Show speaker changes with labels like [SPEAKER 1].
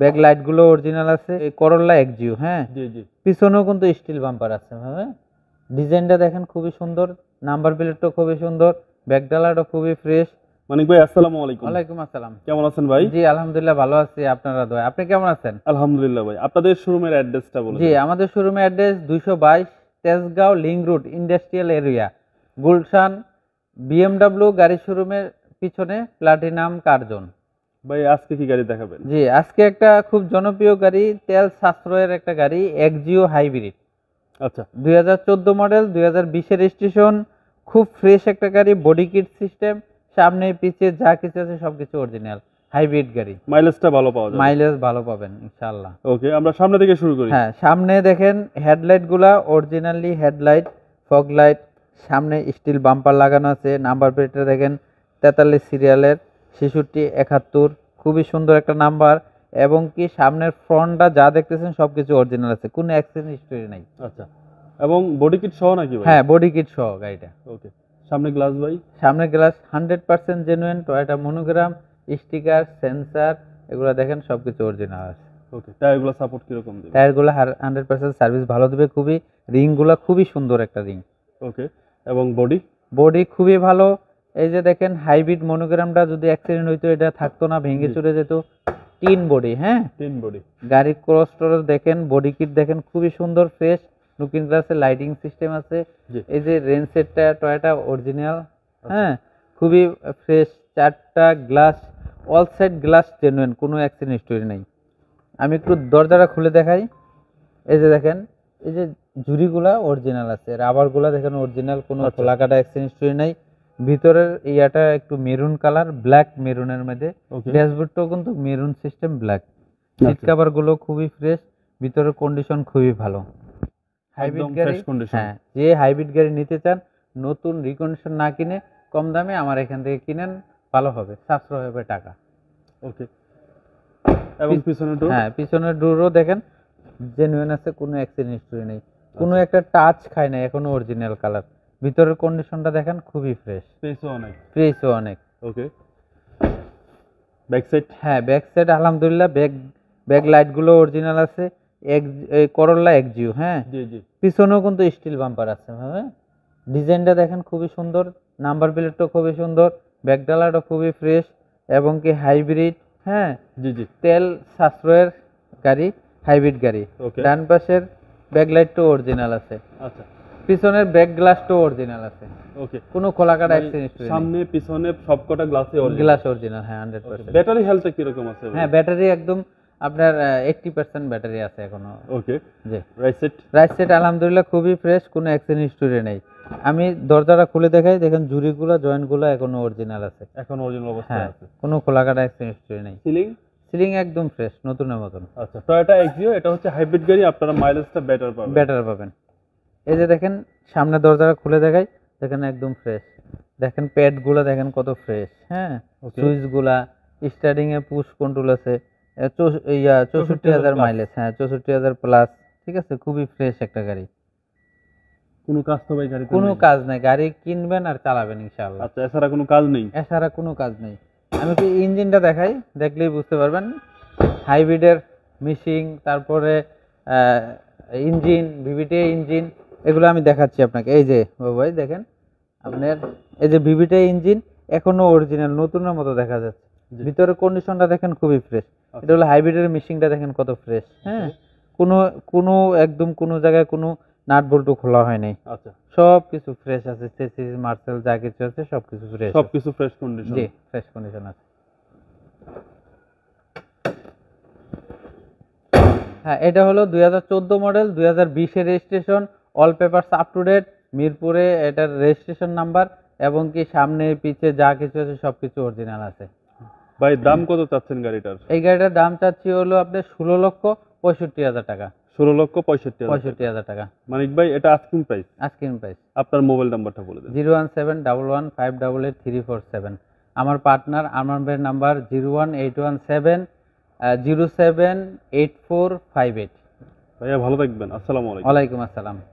[SPEAKER 1] Back light গুলো original আছে এই করল্লা হ্যাঁ পিছনেও কিন্তু স্টিল বাম্পার আছে ডিজাইনটা দেখেন খুবই সুন্দর নাম্বার প্লেটটা খুবই সুন্দর ব্যাক ডালাটা খুবই ফ্রেশ আলহামদুলিল্লাহ ভালো আছি আপনি কেমন আছেন আলহামদুলিল্লাহ ভাই আপনাদের শোরুমের আমাদের শোরুমের তেজগাঁও ইন্ডাস্ট্রিয়াল এরিয়া গুলশান শোরুমের পিছনে প্লাটিনাম কার্জন ভাই আজকে কি গাড়ি দেখাবেন জি আজকে একটা খুব জনপ্রিয় গাড়ি তেল সাশ্রয়ের একটা গাড়ি একজিও হাইব্রিড আচ্ছা দুই মডেল দুই হাজার রেজিস্ট্রেশন খুব ফ্রেশ একটা গাড়ি বডি কিট সিস্টেম সামনে পিছে যা কিছু আছে সবকিছু অরিজিনাল হাইব্রিড গাড়ি মাইলেজটা ভালো পাওয়া যাবে মাইলেজ ভালো পাবেন ইনশাআল্লাহ ওকে আমরা সামনে থেকে শুরু করি হ্যাঁ সামনে দেখেন হেডলাইট গুলা অরিজিনালি হেডলাইট ফগ লাইট সামনে স্টিল বাম্পার লাগানো আছে নাম্বার প্লেটটা দেখেন তেতাল্লিশ সিরিয়ালের ছেষট্টি একাত্তর খুবই সুন্দর একটা নাম্বার এবং কি সামনের ফ্রন্টটা যা দেখতেছেন সবকিছু অরিজিনাল আছে কোনো অ্যাক্সিডেন্ট হিস্টোরি নাই আচ্ছা এবং বডি কিট সহ নাকি হ্যাঁ বডি কিট সহ গাড়িটা ওকে সামনে গ্লাস ভাই সামনে glass hundred percent genuine Toyota monogram sticker sensor এগুলো দেখেন সবকিছু অরিজিনাল আছে ওকে টায়ারগুলো সাপোর্ট কিরকম হান্ড্রেড পার্সেন্ট সার্ভিস ভালো দেবে খুবই খুবই সুন্দর একটা রিং ওকে এবং বডি বডি খুবই ভালো এই যে দেখেন হাইব্রিড মনোগ্রামটা যদি অ্যাক্সিডেন্ট হইতো এটা থাকতো না ভেঙে চলে যেত তিন বডি হ্যাঁ তিন বডি গাড়ির ক্রস টরস দেখেন বডি কিট দেখেন খুবই সুন্দর ফ্রেশ লুকিং গ্লাসে লাইটিং সিস্টেম আছে এই যে রেন সেটটা টয়টা অরিজিনাল হ্যাঁ খুবই ফ্রেশ চারটা glass all side glass genuine কোনো অ্যাক্সিডেন্ট স্টোরি নেই আমি একটু দরজাটা খুলে দেখাই এই যে দেখেন এই যে জুড়িগুলা অরিজিনাল আছে রাবারগুলা দেখেন অরিজিনাল কোনো খোলা কাটা অ্যাক্সিডেন্ট স্টোরি নাই ভিতরের ইয়াটা একটু মেরুন কালার ব্ল্যাক মেরুনের মধ্যে ড্যাশবোর্ডটাও কিন্তু maroon system black seat cover গুলো খুবই ফ্রেশ ভিতরের কন্ডিশন খুবই ভালো হাইব্রিড গাড়ি হ্যাঁ যে হাইব্রিড গাড়ি নিতে চান নতুন রিকন্ডিশন না কিনে কম দামে আমার এখান থেকে কিনেন ভালো হবে সাশ্রয় হবে টাকা ওকে এবং পিছনের ডোর হ্যাঁ পিছনের ডোরও দেখেন জেনুইন আছে কোনো অ্যাক্সিডেন্ট হিস্টরি নেই কোনো আচ্ছা। একটা টাচ খায় না এখনো অরিজিনাল কালার ভিতরের কন্ডিশনটা দেখেন খুবই ফ্রেশ স্পেসও অনেক স্পেসও অনেক ওকে ব্যাক সাইড হ্যাঁ ব্যাক সাইড আলহামদুলিল্লাহ ব্যাক ব্যাক লাইটগুলো অরিজিনাল আছে এক করল্লা একজিও হ্যাঁ জি জি পিছনেও কিন্তু স্টিল বাম্পার আছে হ্যাঁ ডিজাইনটা দেখেন খুবই সুন্দর নাম্বার প্লেটটাও খুবই সুন্দর ব্যাক ডালাটা খুবই ফ্রেশ এবং কি হাইব্রিড হ্যাঁ জি জি তেল সাশ্রয়ের গাড়ি হাইব্রিড গাড়ি ডান পাশের ব্যাকলাইটটা অরিজিনাল আছে আচ্ছা পিছনের ব্যাক গ্লাসটাও অরিজিনাল আছে ওকে কোনো খোলাকাটা অ্যাক্সিডেন্ট মানে হিস্টরি সামনে পিছনে সবকটা গ্লাসে অরিজিনাল গ্লাস অরিজিনাল হ্যাঁ 100% ব্যাটারি হেলথ কি রকম আছে হ্যাঁ ব্যাটারি একদম আপনার 80% ব্যাটারি আছে এখনো ওকে জি রাইট সেট রাইট সেট আলহামদুলিল্লাহ খুবই ফ্রেশ কোনো অ্যাক্সিডেন্ট হিস্টরি নেই আমি দরজাটা খুলে দেখাই দেখেন জুরিগুলো জয়েন্টগুলো এখনো অরিজিনাল আছে এখন অরিজিনাল অবস্থায় হ্যাঁ, আছে কোনো খোলাকাটা অ্যাক্সিডেন্ট হিস্টরি নেই সিলিং সিলিং একদম ফ্রেশ নতুন নতুন আচ্ছা টয়োটা এক্সিও এটা হচ্ছে হাইব্রিড গাড়ি আপনারা মাইলেজটা বেটার পাবেন বেটার পাবেন এই যে দেখেন সামনে দরজাটা খুলে দেখাই দেখেন একদম ফ্রেশ দেখেন গুলা দেখেন কত ফ্রেশ হ্যাঁ সুইচগুলা এ পুশ কন্ট্রোল আছে ইয়া চৌষট্টি হাজার মাইলেজ হ্যাঁ চৌষট্টি হাজার প্লাস ঠিক আছে খুবই ফ্রেশ একটা গাড়ি কোনো কাজ তো ভাই গাড়ি কোনো কাজ নাই গাড়ি কিনবেন আর চালাবেন ইনশাআল্লাহ আচ্ছা এছাড়া কোনো কাজ নেই এছাড়া কোনো কাজ নেই আমি কি ইঞ্জিনটা দেখাই দেখলেই বুঝতে পারবেন হাইব্রিডের মিশিং তারপরে ইঞ্জিন ভিভিটি ইঞ্জিন এগুলো আমি দেখাচ্ছি আপনাকে এই যে ভাই দেখেন আপনার এই যে ভিভিটা ইঞ্জিন এখনো অরিজিনাল নতুনের মতো দেখা যাচ্ছে ভিতরের কন্ডিশনটা দেখেন খুবই ফ্রেশ আচ্ছা। এটা হলো হাইব্রিডের মিশিংটা দেখেন কত ফ্রেশ হ্যাঁ কোনো কোনো একদম কোনো জায়গায় কোনো নাট বল্টু খোলা হয় নাই সব কিছু ফ্রেশ আছে চেসিস মার্সেল যা কিছু আছে সব কিছু ফ্রেশ সব কিছু ফ্রেশ কন্ডিশন জি ফ্রেশ কন্ডিশন আছে হ্যাঁ এটা হলো দুই মডেল দুই হাজার registration all papers up to date মিরপুরে এটার রেজিস্ট্রেশন নাম্বার এবং কি সামনে পিছে যা কিছু আছে সব কিছু অরিজিনাল আছে ভাই দাম কত চাচ্ছেন গাড়িটার এই গাড়িটার দাম চাচ্ছি হলো আপনি ষোলো লক্ষ পঁয়ষট্টি হাজার টাকা ষোলো লক্ষ পঁয়ষট্টি পঁয়ষট্টি হাজার টাকা মানিক ভাই এটা আজকিন প্রাইস আজকিন প্রাইস আপনার মোবাইল নাম্বারটা বলে দেন zero one seven double one five double eight three four seven আমার পার্টনার আমার ভাইয়ের number zero one eight one seven zero seven eight four five eight ভাইয়া ভালো থাকবেন আসসালামু আলাইকুম ওয়ালাইকুম আসসালাম